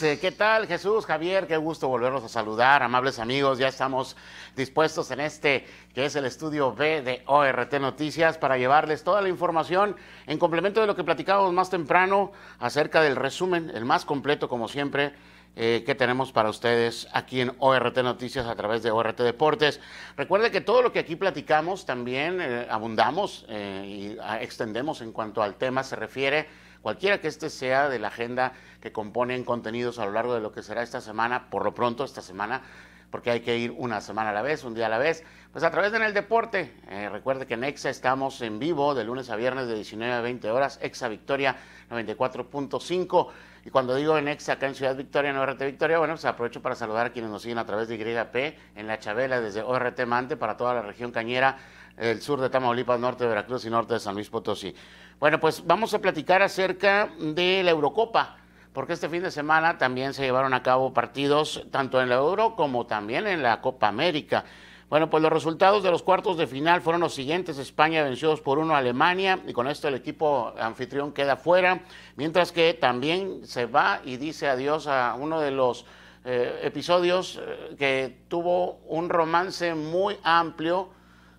¿qué tal Jesús, Javier? Qué gusto volverlos a saludar, amables amigos. Ya estamos dispuestos en este, que es el estudio B de ORT Noticias, para llevarles toda la información en complemento de lo que platicábamos más temprano acerca del resumen, el más completo, como siempre, eh, que tenemos para ustedes aquí en ORT Noticias a través de ORT Deportes. Recuerde que todo lo que aquí platicamos también eh, abundamos eh, y ah, extendemos en cuanto al tema se refiere cualquiera que este sea de la agenda que componen contenidos a lo largo de lo que será esta semana, por lo pronto esta semana, porque hay que ir una semana a la vez, un día a la vez, pues a través de En el Deporte. Eh, recuerde que en EXA estamos en vivo de lunes a viernes de 19 a 20 horas, EXA Victoria 94.5. Y cuando digo en EXA, acá en Ciudad Victoria, en ORT Victoria, bueno, pues aprovecho para saludar a quienes nos siguen a través de YP, en La Chabela, desde ORT Mante, para toda la región cañera, el sur de Tamaulipas, norte de Veracruz y norte de San Luis Potosí. Bueno, pues vamos a platicar acerca de la Eurocopa, porque este fin de semana también se llevaron a cabo partidos tanto en la Euro como también en la Copa América. Bueno, pues los resultados de los cuartos de final fueron los siguientes. España vencidos por uno a Alemania y con esto el equipo anfitrión queda fuera, mientras que también se va y dice adiós a uno de los eh, episodios eh, que tuvo un romance muy amplio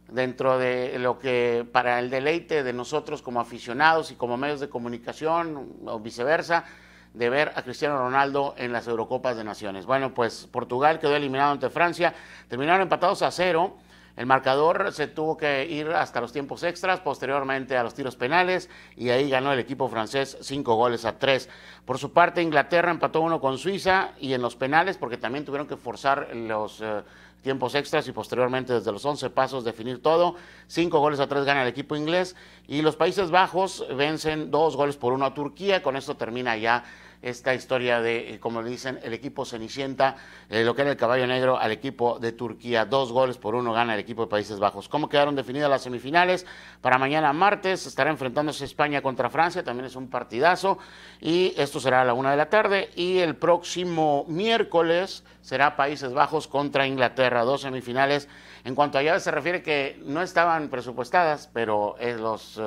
dentro de lo que para el deleite de nosotros como aficionados y como medios de comunicación o viceversa, de ver a Cristiano Ronaldo en las Eurocopas de Naciones. Bueno, pues Portugal quedó eliminado ante Francia, terminaron empatados a cero el marcador se tuvo que ir hasta los tiempos extras, posteriormente a los tiros penales, y ahí ganó el equipo francés cinco goles a tres. Por su parte, Inglaterra empató uno con Suiza y en los penales, porque también tuvieron que forzar los eh, tiempos extras y posteriormente desde los 11 pasos definir todo. Cinco goles a tres gana el equipo inglés y los Países Bajos vencen dos goles por uno a Turquía. Con esto termina ya esta historia de, eh, como le dicen, el equipo Cenicienta, eh, lo que era el caballo negro al equipo de Turquía. Dos goles por uno gana el equipo de Países Bajos. ¿Cómo quedaron definidas las semifinales? Para mañana martes estará enfrentándose España contra Francia, también es un partidazo. Y esto será a la una de la tarde. Y el próximo miércoles será Países Bajos contra Inglaterra, dos semifinales. En cuanto a llaves se refiere que no estaban presupuestadas, pero eh, los,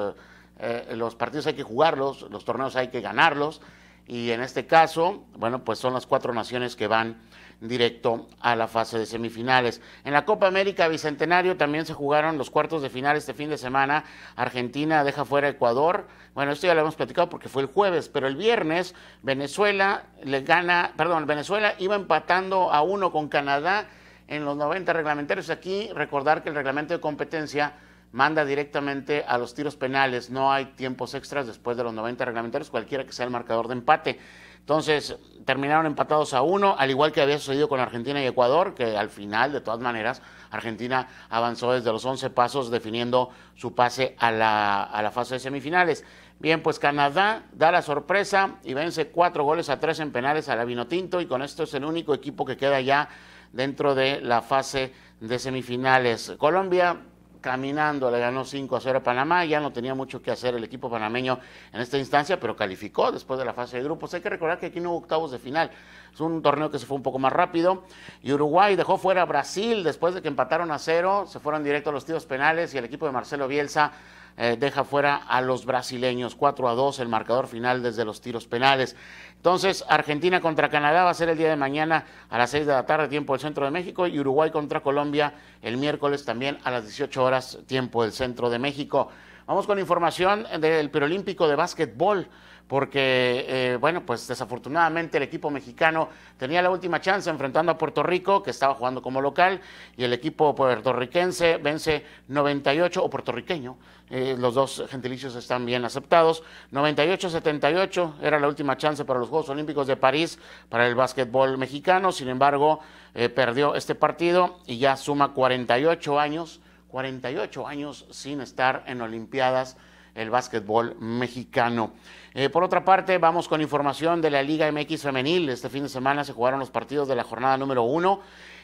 los partidos hay que jugarlos, los torneos hay que ganarlos y en este caso, bueno, pues son las cuatro naciones que van directo a la fase de semifinales. En la Copa América Bicentenario también se jugaron los cuartos de final este fin de semana. Argentina deja fuera a Ecuador. Bueno, esto ya lo hemos platicado porque fue el jueves, pero el viernes Venezuela le gana, perdón, Venezuela iba empatando a uno con Canadá en los 90 reglamentarios. Aquí recordar que el reglamento de competencia manda directamente a los tiros penales. No hay tiempos extras después de los 90 reglamentarios, cualquiera que sea el marcador de empate. Entonces, terminaron empatados a uno, al igual que había sucedido con Argentina y Ecuador, que al final, de todas maneras, Argentina avanzó desde los 11 pasos definiendo su pase a la, a la fase de semifinales. Bien, pues Canadá da la sorpresa y vence cuatro goles a tres en penales a la Vinotinto y con esto es el único equipo que queda ya dentro de la fase de semifinales. Colombia caminando, le ganó 5 a 0 a Panamá, ya no tenía mucho que hacer el equipo panameño en esta instancia, pero calificó después de la fase de grupos. Hay que recordar que aquí no hubo octavos de final, es un torneo que se fue un poco más rápido. Y Uruguay dejó fuera a Brasil después de que empataron a cero. Se fueron directo a los tiros penales y el equipo de Marcelo Bielsa eh, deja fuera a los brasileños. 4 a 2 el marcador final desde los tiros penales. Entonces, Argentina contra Canadá va a ser el día de mañana a las 6 de la tarde, tiempo del centro de México. Y Uruguay contra Colombia el miércoles también a las 18 horas, tiempo del centro de México. Vamos con información del Perolímpico de Básquetbol porque, eh, bueno, pues desafortunadamente el equipo mexicano tenía la última chance enfrentando a Puerto Rico, que estaba jugando como local, y el equipo puertorriquense vence 98, o puertorriqueño, eh, los dos gentilicios están bien aceptados, 98-78 era la última chance para los Juegos Olímpicos de París para el básquetbol mexicano, sin embargo, eh, perdió este partido y ya suma 48 años, 48 años sin estar en Olimpiadas el básquetbol mexicano. Eh, por otra parte, vamos con información de la Liga MX Femenil. Este fin de semana se jugaron los partidos de la jornada número uno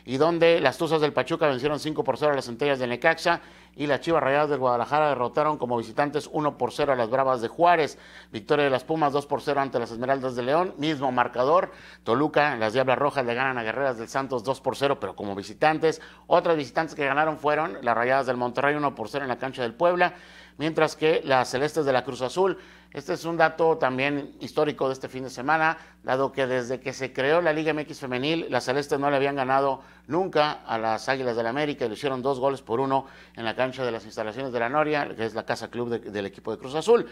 y donde las Tuzas del Pachuca vencieron 5 por cero a las Centellas del Necaxa y las Chivas Rayadas del Guadalajara derrotaron como visitantes 1 por 0 a las Bravas de Juárez. Victoria de las Pumas 2 por 0 ante las Esmeraldas de León, mismo marcador. Toluca, las Diablas Rojas le ganan a Guerreras del Santos 2 por 0, pero como visitantes. Otras visitantes que ganaron fueron las Rayadas del Monterrey 1 por 0 en la cancha del Puebla, mientras que las Celestes de la Cruz Azul este es un dato también histórico de este fin de semana, dado que desde que se creó la Liga MX Femenil, las Celestes no le habían ganado nunca a las Águilas del América y le hicieron dos goles por uno en la cancha de las instalaciones de la Noria, que es la casa club del equipo de Cruz Azul.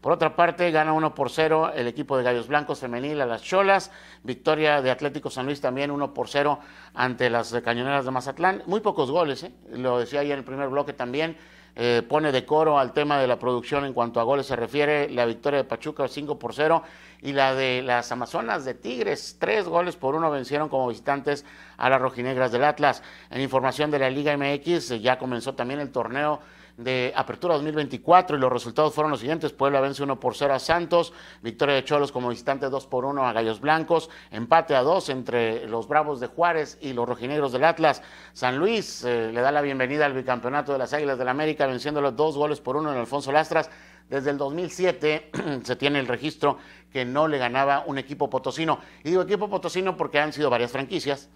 Por otra parte, gana uno por cero el equipo de Gallos Blancos femenil a las Cholas. Victoria de Atlético San Luis también uno por cero ante las Cañoneras de Mazatlán. Muy pocos goles, ¿eh? lo decía ahí en el primer bloque también. Eh, pone pone coro al tema de la producción en cuanto a goles se refiere, la victoria de Pachuca 5 por 0 y la de las Amazonas de Tigres, tres goles por uno vencieron como visitantes a las rojinegras del Atlas. En información de la Liga MX eh, ya comenzó también el torneo de Apertura 2024 y los resultados fueron los siguientes. Puebla vence 1 por 0 a Santos, victoria de Cholos como visitante 2 por 1 a Gallos Blancos, empate a 2 entre los Bravos de Juárez y los Rojinegros del Atlas. San Luis eh, le da la bienvenida al bicampeonato de las Águilas de la América venciéndolo dos goles por uno en Alfonso Lastras. Desde el 2007 se tiene el registro que no le ganaba un equipo potosino. Y digo equipo potosino porque han sido varias franquicias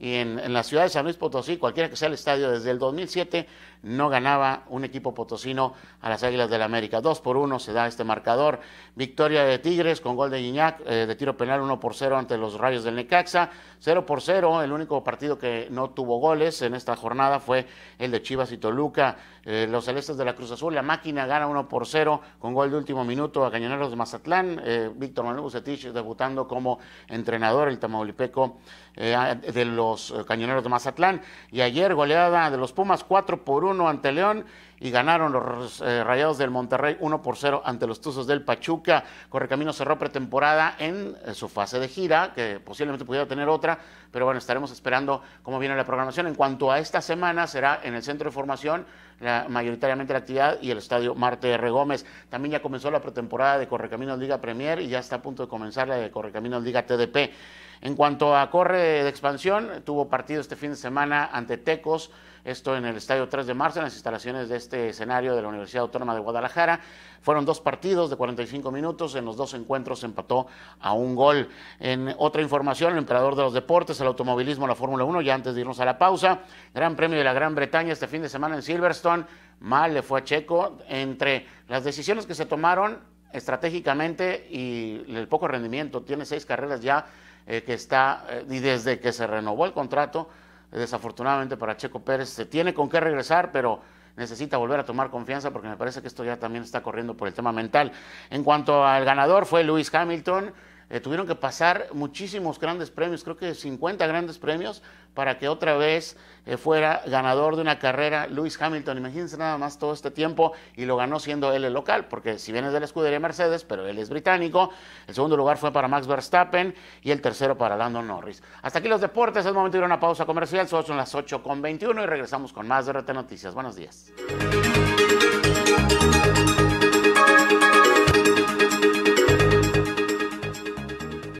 y en, la ciudad de San Luis Potosí, cualquiera que sea el estadio, desde el 2007 no ganaba un equipo potosino a las Águilas del América. Dos por uno se da este marcador. Victoria de Tigres con gol de Iñac, eh, de tiro penal 1 por 0 ante los Rayos del Necaxa. 0 por 0, el único partido que no tuvo goles en esta jornada fue el de Chivas y Toluca. Eh, los Celestes de la Cruz Azul, la máquina gana 1 por 0 con gol de último minuto a Cañoneros de Mazatlán. Eh, Víctor Manuel Bucetich debutando como entrenador, el tamaulipeco de los eh, cañoneros de Mazatlán. Y ayer goleada de los Pumas 4 por 1 ante León y ganaron los eh, Rayados del Monterrey 1 por 0 ante los Tuzos del Pachuca. Correcamino cerró pretemporada en eh, su fase de gira, que posiblemente pudiera tener otra, pero bueno, estaremos esperando cómo viene la programación. En cuanto a esta semana, será en el centro de formación la, mayoritariamente la actividad y el estadio Marte R. Gómez. También ya comenzó la pretemporada de Correcaminos Liga Premier y ya está a punto de comenzar la de Correcaminos Liga TDP. En cuanto a corre de expansión, tuvo partido este fin de semana ante Tecos, esto en el Estadio 3 de Marzo, en las instalaciones de este escenario de la Universidad Autónoma de Guadalajara. Fueron dos partidos de 45 minutos, en los dos encuentros empató a un gol. En otra información, el emperador de los deportes, el automovilismo, la Fórmula 1, ya antes de irnos a la pausa, Gran Premio de la Gran Bretaña este fin de semana en Silverstone, mal le fue a Checo, entre las decisiones que se tomaron estratégicamente y el poco rendimiento, tiene seis carreras ya eh, que está, eh, y desde que se renovó el contrato, desafortunadamente para Checo Pérez, se tiene con qué regresar, pero necesita volver a tomar confianza porque me parece que esto ya también está corriendo por el tema mental. En cuanto al ganador fue Luis Hamilton, eh, tuvieron que pasar muchísimos grandes premios, creo que 50 grandes premios, para que otra vez eh, fuera ganador de una carrera Lewis Hamilton. Imagínense nada más todo este tiempo y lo ganó siendo él el local, porque si bien es de la escudería Mercedes, pero él es británico. El segundo lugar fue para Max Verstappen y el tercero para Lando Norris. Hasta aquí los deportes, es momento de ir una pausa comercial, son las con 21 y regresamos con más de RT Noticias. Buenos días.